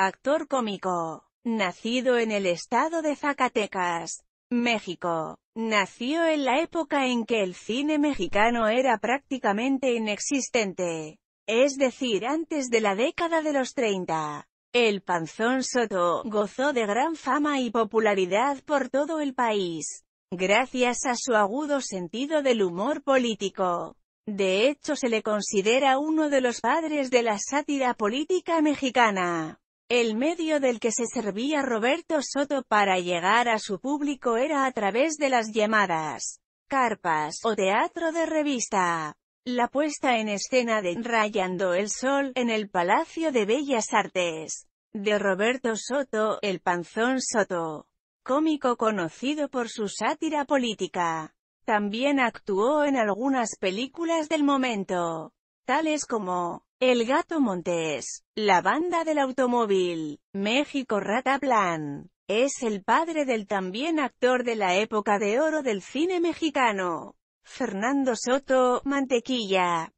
Actor cómico. Nacido en el estado de Zacatecas, México. Nació en la época en que el cine mexicano era prácticamente inexistente. Es decir, antes de la década de los 30. El Panzón Soto gozó de gran fama y popularidad por todo el país, gracias a su agudo sentido del humor político. De hecho se le considera uno de los padres de la sátira política mexicana. El medio del que se servía Roberto Soto para llegar a su público era a través de las llamadas carpas o teatro de revista. La puesta en escena de Rayando el Sol en el Palacio de Bellas Artes de Roberto Soto, el Panzón Soto, cómico conocido por su sátira política. También actuó en algunas películas del momento tales como El Gato Montes, La Banda del Automóvil, México Rataplan. Es el padre del también actor de la época de oro del cine mexicano, Fernando Soto, Mantequilla,